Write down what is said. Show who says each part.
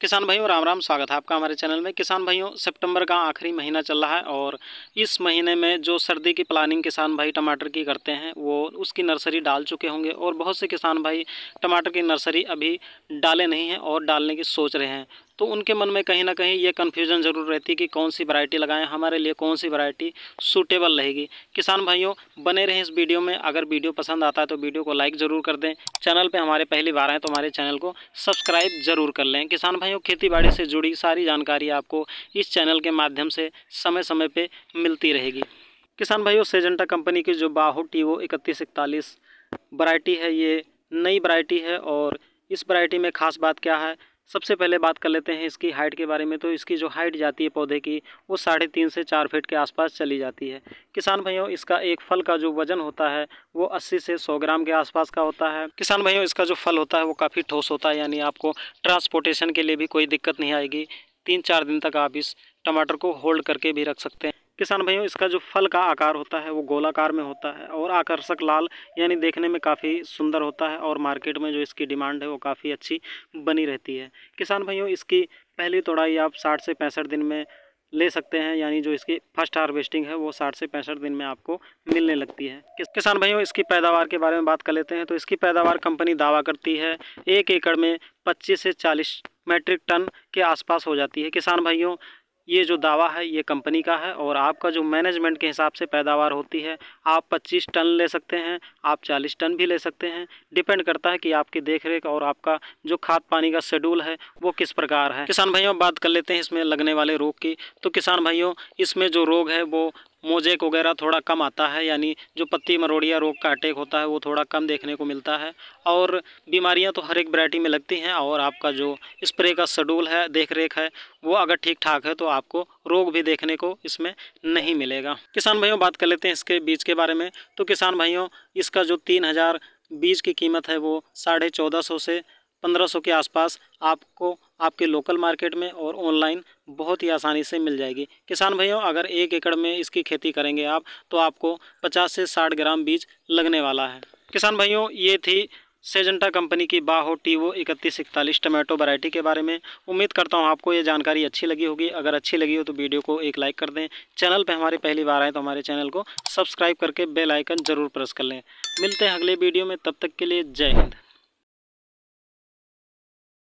Speaker 1: किसान भाइयों राम राम स्वागत है आपका हमारे चैनल में किसान भाइयों सितंबर का आखिरी महीना चल रहा है और इस महीने में जो सर्दी की प्लानिंग किसान भाई टमाटर की करते हैं वो उसकी नर्सरी डाल चुके होंगे और बहुत से किसान भाई टमाटर की नर्सरी अभी डाले नहीं हैं और डालने की सोच रहे हैं तो उनके मन में कहीं ना कहीं ये कन्फ्यूज़न ज़रूर रहती है कि कौन सी वरायटी लगाएं हमारे लिए कौन सी वरायटी सूटेबल रहेगी किसान भाइयों बने रहें इस वीडियो में अगर वीडियो पसंद आता है तो वीडियो को लाइक ज़रूर कर दें चैनल पर हमारे पहली बार आएँ तो हमारे चैनल को सब्सक्राइब ज़रूर कर लें किसान भाइयों खेती से जुड़ी सारी जानकारी आपको इस चैनल के माध्यम से समय समय पर मिलती रहेगी किसान भाइयों सेजेंटा कंपनी की जो बाहू टी वो इकतीस इकतालीस वरायटी है ये नई वरायटी है और इस वरायटी में ख़ास बात क्या है सबसे पहले बात कर लेते हैं इसकी हाइट के बारे में तो इसकी जो हाइट जाती है पौधे की वो साढ़े तीन से चार फीट के आसपास चली जाती है किसान भाइयों इसका एक फल का जो वजन होता है वो अस्सी से सौ ग्राम के आसपास का होता है किसान भाइयों इसका जो फल होता है वो काफ़ी ठोस होता है यानी आपको ट्रांसपोर्टेशन के लिए भी कोई दिक्कत नहीं आएगी तीन चार दिन तक आप इस टमाटर को होल्ड करके भी रख सकते हैं किसान भाइयों इसका जो फल का आकार होता है वो गोलाकार में होता है और आकर्षक लाल यानी देखने में काफ़ी सुंदर होता है और मार्केट में जो इसकी डिमांड है वो काफ़ी अच्छी बनी रहती है किसान भाइयों इसकी पहली तोड़ाई आप साठ से पैंसठ दिन में ले सकते हैं यानी जो इसकी फर्स्ट हार्वेस्टिंग है वो साठ से पैंसठ दिन में आपको मिलने लगती है किसान भाइयों इसकी पैदावार के बारे में बात कर लेते हैं तो इसकी पैदावार कंपनी दावा करती है एक एकड़ में 25 से 40 मैट्रिक टन के आसपास हो जाती है किसान भाइयों ये जो दावा है ये कंपनी का है और आपका जो मैनेजमेंट के हिसाब से पैदावार होती है आप 25 टन ले सकते हैं आप 40 टन भी ले सकते हैं डिपेंड करता है कि आपकी देखरेख और आपका जो खाद पानी का शेड्यूल है वो किस प्रकार है किसान भाइयों बात कर लेते हैं इसमें लगने वाले रोग की तो किसान भाइयों इसमें जो रोग है वो मोजेक वगैरह थोड़ा कम आता है यानी जो पत्ती मरोड़िया रोग का अटैक होता है वो थोड़ा कम देखने को मिलता है और बीमारियां तो हर एक वैरायटी में लगती हैं और आपका जो स्प्रे का शेड्यूल है देख रेख है वो अगर ठीक ठाक है तो आपको रोग भी देखने को इसमें नहीं मिलेगा किसान भाइयों बात कर लेते हैं इसके बीज के बारे में तो किसान भाइयों इसका जो तीन हज़ार बीज की कीमत है वो साढ़े चौदह सौ से पंद्रह सौ के आसपास आपको आपके लोकल मार्केट में और ऑनलाइन बहुत ही आसानी से मिल जाएगी किसान भाइयों अगर एक एकड़ में इसकी खेती करेंगे आप तो आपको पचास से साठ ग्राम बीज लगने वाला है किसान भाइयों ये थी सेजेंटा कंपनी की बाहो टी वो इकतीस इकतालीस टमाटो वैरायटी के बारे में उम्मीद करता हूँ आपको ये जानकारी अच्छी लगी होगी अगर अच्छी लगी हो तो वीडियो को एक लाइक कर दें चैनल पर हमारे पहली बार आए तो हमारे चैनल को सब्सक्राइब करके बेल आइकन ज़रूर प्रेस कर लें मिलते हैं अगले वीडियो में तब तक के लिए जय हिंद